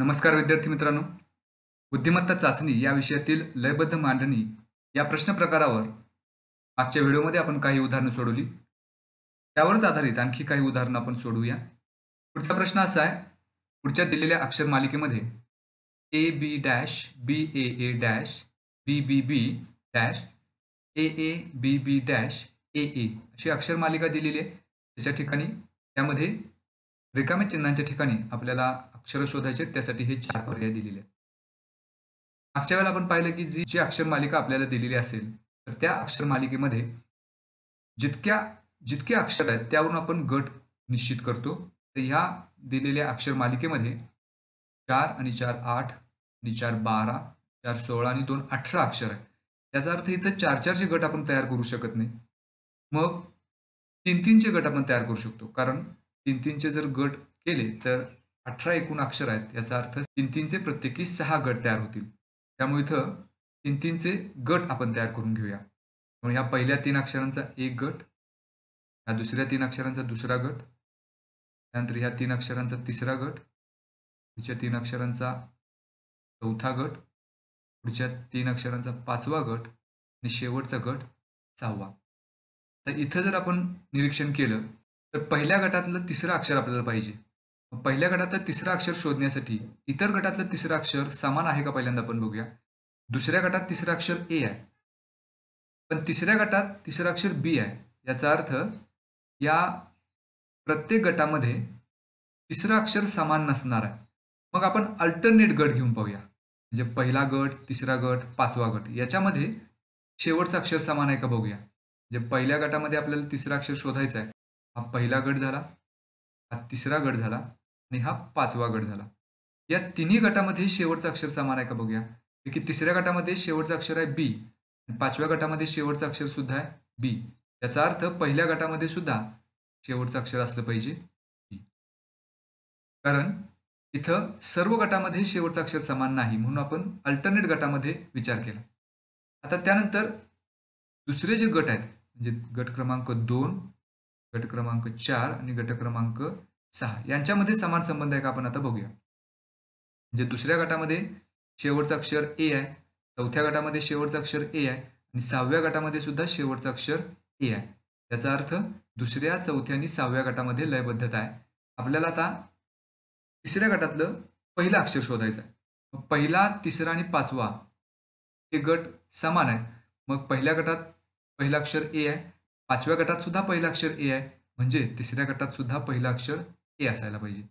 नमस्कार विद्यार्थी मित्रांनो बुद्धिमत्ता चाचणी या विषयातील लयबद्ध मांडणी या प्रश्न प्रकारावर मागच्या व्हिडिओमध्ये आपण काही उदाहरणं सोडवली त्यावरच आधारित आणखी काही उदाहरणं आपण सोडवूया पुढचा प्रश्न असा आहे पुढच्या दिलेल्या अक्षर मालिकेमध्ये A B dash B A A dash B B B dash A A B B dash A A अशी अक्षर मालिका दिलेली आहे त्याच्या ठिकाणी त्यामध्ये रिकाम्या चिन्हांच्या ठिकाणी आपल्याला अक्षर शोधायचे त्यासाठी हे चार पर्याय दिलेले आहेत मागच्या वेळेला आपण पाहिलं की जी जी अक्षर मालिका आपल्याला दिलेली असेल तर त्या अक्षर मालिकेमध्ये जितक्या जितके अक्षर आहेत त्यावरून आपण गट निश्चित करतो तर ह्या दिलेल्या अक्षर मालिकेमध्ये चार आणि चार आठ आणि चार बारा चार सोळा आणि दोन अठरा अक्षर आहेत त्याचा अर्थ इथं चार चारचे गट आपण तयार करू शकत नाही मग तीन तीनचे गट आपण तयार करू शकतो कारण तीन तीनचे जर गट केले तर अठरा एकूण अक्षर आहेत याचा अर्थ तीन तीनचे प्रत्येकी सहा गट तयार होतील त्यामुळे इथं तीन तीनचे गट आपण तयार करून घेऊया म्हणून ह्या पहिल्या तीन अक्षरांचा एक गट ह्या दुसऱ्या तीन अक्षरांचा दुसरा गट त्यानंतर ह्या तीन अक्षरांचा तिसरा गट पुढच्या तीन अक्षरांचा चौथा गट पुढच्या तीन अक्षरांचा पाचवा गट आणि शेवटचा गट सहावा तर इथं जर आपण निरीक्षण केलं तर पहिल्या गटातलं तिसरं अक्षर आपल्याला पाहिजे पहिल्या गटातलं तिसरं अक्षर शोधण्यासाठी इतर गटातलं तिसरं अक्षर समान आहे का पहिल्यांदा आपण बघूया दुसऱ्या गटात तिसरं अक्षर ए आहे पण तिसऱ्या गटात तिसरं अक्षर बी आहे याचा अर्थ या प्रत्येक गटामध्ये तिसरं अक्षर समान नसणार आहे मग आपण अल्टरनेट गट घेऊन पाहूया म्हणजे पहिला गट तिसरा गट पाचवा गट याच्यामध्ये शेवटचं अक्षर समान आहे का बघूया म्हणजे पहिल्या गटामध्ये आपल्याला तिसरं अक्षर शोधायचं आहे हा पहिला गट झाला तिसरा गट झाला आणि हा पाचवा गट झाला या तिन्ही गटामध्ये शेवटचा अक्षर समान आहे का बघूया की तिसऱ्या गटामध्ये शेवटचं अक्षर आहे बी पाचव्या गटामध्ये शेवटचं अक्षर सुद्धा आहे बी याचा अर्थ पहिल्या गटामध्ये सुद्धा शेवटचं अक्षर असलं पाहिजे बी कारण इथं सर्व गटामध्ये शेवटचं अक्षर समान नाही म्हणून आपण अल्टरनेट गटामध्ये विचार केला आता त्यानंतर दुसरे जे गट आहेत म्हणजे गट क्रमांक दोन गट क्रमांक चार आणि गट क्रमांक सहा यांच्यामध्ये समान संबंध आहे का आपण आता बघूया म्हणजे दुसऱ्या गटामध्ये शेवटचं अक्षर ए आहे चौथ्या गटामध्ये शेवटचं अक्षर ए आहे आणि सहाव्या गटामध्ये सुद्धा शेवटचं अक्षर ए आहे याचा अर्थ दुसऱ्या चौथ्या आणि सहाव्या गटामध्ये लयबद्धता आहे आपल्याला आता तिसऱ्या गटातलं पहिलं अक्षर शोधायचं आहे पहिला तिसरा आणि पाचवा हे गट समान आहेत मग पहिल्या गटात पहिलं अक्षर ए आहे पाचव्या गटात सुद्धा पहिलं अक्षर ए आहे म्हणजे तिसऱ्या गटात सुद्धा पहिला अक्षर ए असायला पाहिजे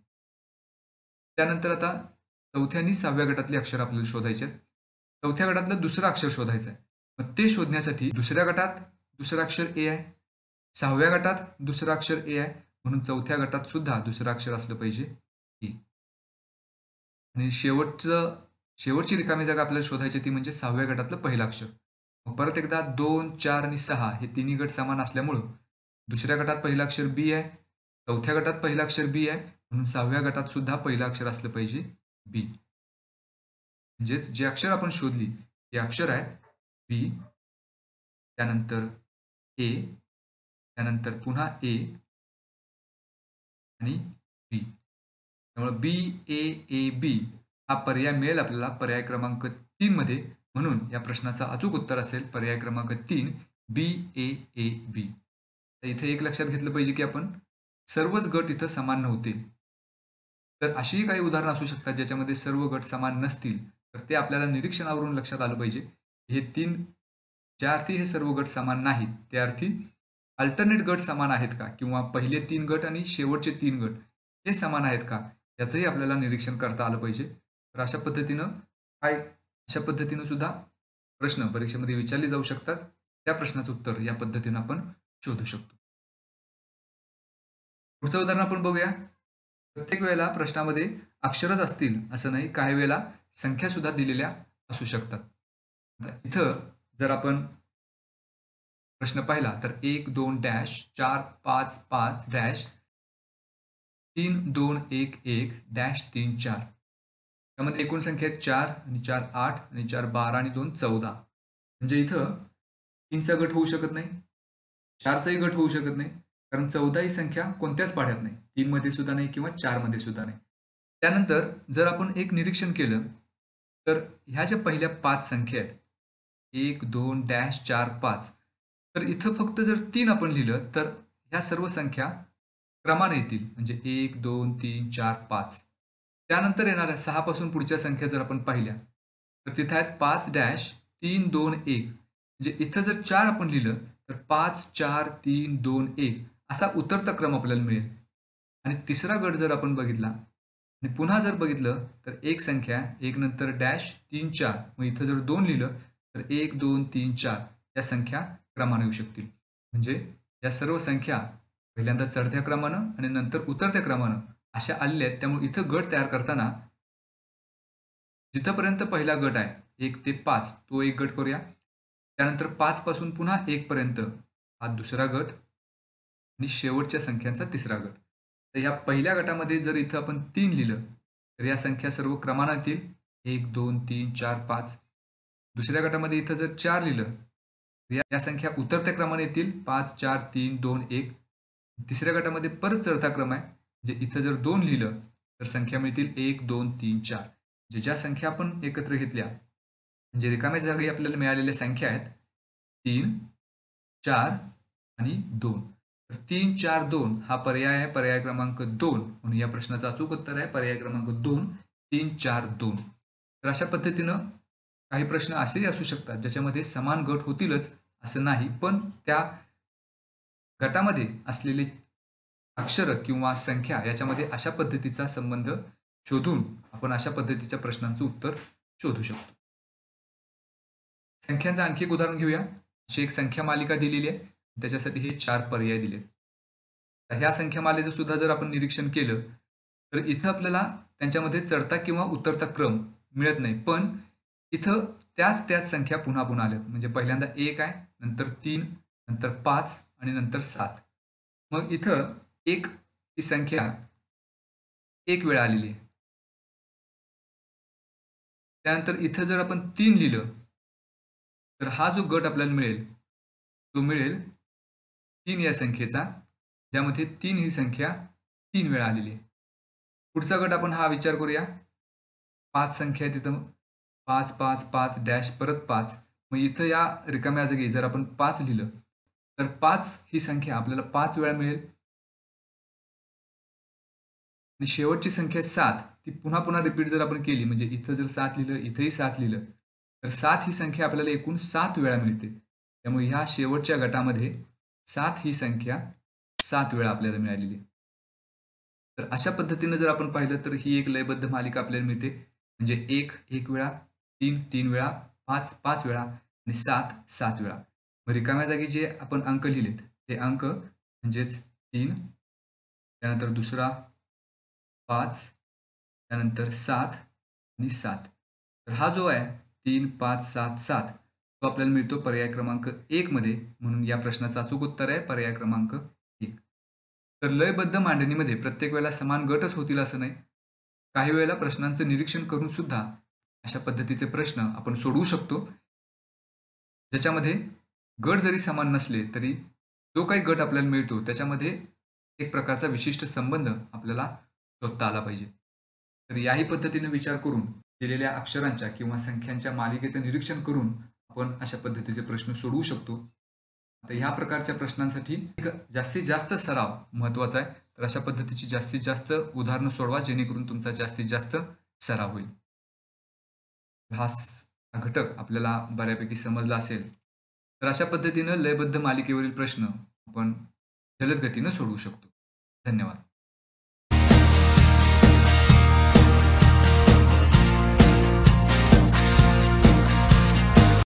त्यानंतर आता चौथ्या आणि सहाव्या गटातले अक्षर आपल्याला शोधायचे चौथ्या गटातलं दुसरं अक्षर शोधायचं आहे मग ते शोधण्यासाठी दुसऱ्या गटात दुसरं अक्षर ए आहे सहाव्या गटात दुसरं अक्षर ए आहे म्हणून चौथ्या गटात सुद्धा दुसरं अक्षर असलं पाहिजे ए e. आणि शेवटचं शेवटची रिकामी जागा आपल्याला शोधायची ती म्हणजे सहाव्या गटातलं पहिलं अक्षर मग परत एकदा दोन चार आणि सहा हे तिन्ही गट समान असल्यामुळं दुसऱ्या गटात पहिलं अक्षर बी आहे चौथ्या गटात पहिलं अक्षर बी आहे म्हणून सहाव्या गटात सुद्धा पहिलं अक्षर असलं पाहिजे बी म्हणजेच जे अक्षर आपण शोधली ते अक्षर आहेत बी त्यानंतर ए त्यानंतर पुन्हा ए आणि बी त्यामुळे बी ए ए बी हा पर्याय मिळेल आपल्याला पर्याय क्रमांक तीनमध्ये म्हणून या प्रश्नाचं अचूक उत्तर असेल पर्याय क्रमांक तीन बी ए ए बी तर इथे एक लक्षात घेतलं पाहिजे की आपण सर्वच गट इथं समान नव्हते तर अशीही काही उदाहरणं असू शकतात ज्याच्यामध्ये सर्व गट समान नसतील तर ते आपल्याला निरीक्षणावरून लक्षात आलं पाहिजे हे तीन ज्या अर्थी हे सर्व गट समान नाहीत त्या अर्थी अल्टरनेट गट समान आहेत का किंवा पहिले तीन गट आणि शेवटचे तीन गट हे समान आहेत का याचंही आपल्याला निरीक्षण करता आलं पाहिजे तर अशा पद्धतीनं काय अशा पद्धतीनं सुद्धा प्रश्न परीक्षेमध्ये विचारले जाऊ शकतात त्या प्रश्नाचं उत्तर या पद्धतीनं आपण शोधू शकतो पुढचं उदाहरण आपण बघूया प्रत्येक वेळेला प्रश्नामध्ये अक्षरच असतील असं नाही काही वेळेला संख्या सुद्धा दिलेल्या असू शकतात इथं जर आपण प्रश्न पाहिला तर एक दोन डॅश चार पाच पाच डॅश तीन दोन एक एक डॅश तीन चार त्यामध्ये एकूण संख्या आहेत चार आणि चार आठ आणि चार बारा आणि दोन चौदा म्हणजे इथं तीनचा गट होऊ शकत नाही चारचाही गट होऊ शकत नाही कारण चौदा ही संख्या कोणत्याच पाढ्यात नाही तीनमध्ये सुद्धा नाही किंवा चारमध्ये सुद्धा नाही त्यानंतर जर आपण एक निरीक्षण केलं तर ह्या ज्या पहिल्या पाच संख्या आहेत एक दोन डॅश चार पाच तर इथं फक्त जर तीन आपण लिहिलं तर ह्या सर्व संख्या क्रमाने येतील म्हणजे एक दोन तीन चार पाच त्यानंतर येणाऱ्या सहापासून पुढच्या संख्या जर आपण पाहिल्या तर तिथं आहेत पाच डॅश तीन दोन एक म्हणजे इथं जर चार आपण लिहिलं तर पाच चार तीन दोन एक असा उतरता क्रम आपल्याला मिळेल आणि तिसरा गट जर आपण बघितला आणि पुन्हा जर बघितलं तर एक संख्या एक नंतर डॅश तीन चार मग इथं जर दोन लिहिलं तर एक दोन तीन चार या संख्या क्रमाने येऊ शकतील म्हणजे या सर्व संख्या पहिल्यांदा चढत्या क्रमानं आणि नंतर उतरत्या क्रमानं अशा आलेल्या आहेत त्यामुळे इथं गट तयार करताना जिथंपर्यंत पहिला गट आहे एक ते पाच तो एक गट करूया त्यानंतर पाचपासून पुन्हा एकपर्यंत हा दुसरा गट आणि शेवटच्या संख्यांचा तिसरा गट तर या पहिल्या गटामध्ये जर इथं आपण तीन लिहिलं तर या संख्या सर्व क्रमांक येतील एक दोन तीन चार पाच दुसऱ्या गटामध्ये इथं जर चार लिहिलं तर या संख्या उतरत्या क्रमाने येतील पाच चार तीन दोन एक तिसऱ्या गटामध्ये परत चढता क्रम आहे म्हणजे इथं जर दोन लिहिलं तर संख्या मिळतील एक दोन तीन चार म्हणजे ज्या संख्या आपण एकत्र घेतल्या म्हणजे रिकाम्या जागी आपल्याला मिळालेल्या संख्या आहेत तीन चार आणि दोन तीन चार दोन हा पर्याय आहे पर्याय क्रमांक दोन म्हणून या प्रश्नाचं अचूक उत्तर आहे पर्याय क्रमांक दोन तीन चार दोन तर अशा पद्धतीनं काही प्रश्न असेही असू शकतात ज्याच्यामध्ये समान गट होतीलच असं नाही पण त्या गटामध्ये असलेले अक्षर किंवा संख्या याच्यामध्ये अशा पद्धतीचा संबंध शोधून आपण अशा पद्धतीच्या प्रश्नांचं उत्तर शोधू शकतो संख्यांचं आणखी एक उदाहरण घेऊया अशी एक संख्या मालिका दिलेली आहे त्याच्यासाठी हे चार पर्याय दिले तर ह्या संख्यामालेचं सुद्धा जर आपण निरीक्षण केलं तर इथं आपल्याला त्यांच्यामध्ये चढता किंवा उतरता क्रम मिळत नाही पण इथं त्याच त्याच संख्या पुन्हा पुन्हा आल्यात म्हणजे पहिल्यांदा एक आहे नंतर तीन नंतर पाच आणि नंतर सात मग इथं एक ही संख्या एक वेळा आलेली आहे त्यानंतर इथं जर आपण तीन लिहिलं तर हा जो गट आपल्याला मिळेल तो मिळेल तीन या संख्येचा ज्यामध्ये तीन ही संख्या तीन वेळा आलेली आहे पुढचा गट आपण हा विचार करूया पाच संख्या आहे तिथं पाच पाच पाच डॅश परत पाच मग इथं या रिकाम्या जागी जर आपण पाच लिहिलं तर पाच ही संख्या आपल्याला पाच वेळा मिळेल आणि शेवटची संख्या सात ती पुन्हा पुन्हा रिपीट जर आपण केली म्हणजे इथं जर सात लिहिलं इथंही सात लिहिलं तर सात ही संख्या आपल्याला एकूण सात वेळा मिळते त्यामुळे ह्या शेवटच्या गटामध्ये सात ही संख्या सात वेळा आपल्याला मिळालेली आहे तर अशा पद्धतीनं जर आपण पाहिलं तर ही एक लयबद्ध मालिका आपल्याला मिळते म्हणजे एक एक वेळा तीन तीन वेळा पाच पाच वेळा आणि सात सात वेळा मग रिकाम्या जागी जे आपण अंक लिहिलेत ते अंक म्हणजेच तीन त्यानंतर दुसरा पाच त्यानंतर सात आणि सात तर हा जो आहे तीन पाच सात सात आपल्याला मिळतो पर्याय क्रमांक एक मध्ये म्हणून या प्रश्नाचं अचूक उत्तर आहे पर्याय क्रमांक एक तर लयबद्ध मांडणीमध्ये प्रत्येक वेळेला समान गटच होतील असं नाही काही वेळेला प्रश्नांचं निरीक्षण करून सुद्धा अशा पद्धतीचे प्रश्न आपण सोडवू शकतो ज्याच्यामध्ये गट जरी समान नसले तरी जो काही गट आपल्याला मिळतो त्याच्यामध्ये एक प्रकारचा विशिष्ट संबंध आपल्याला शोधता आला पाहिजे तर याही पद्धतीने विचार करून दिलेल्या अक्षरांच्या किंवा संख्यांच्या मालिकेचं निरीक्षण करून आपण अशा पद्धतीचे प्रश्न सोडवू शकतो आता ह्या प्रकारच्या प्रश्नांसाठी एक जास्तीत जास्त सराव महत्त्वाचा आहे तर अशा पद्धतीची जास्तीत जास्त उदाहरणं सोडवा जेणेकरून तुमचा जास्तीत जास्त सराव होईल हा घटक आपल्याला बऱ्यापैकी समजला असेल तर अशा पद्धतीनं लयबद्ध मालिकेवरील प्रश्न आपण जलद गतीनं सोडवू शकतो धन्यवाद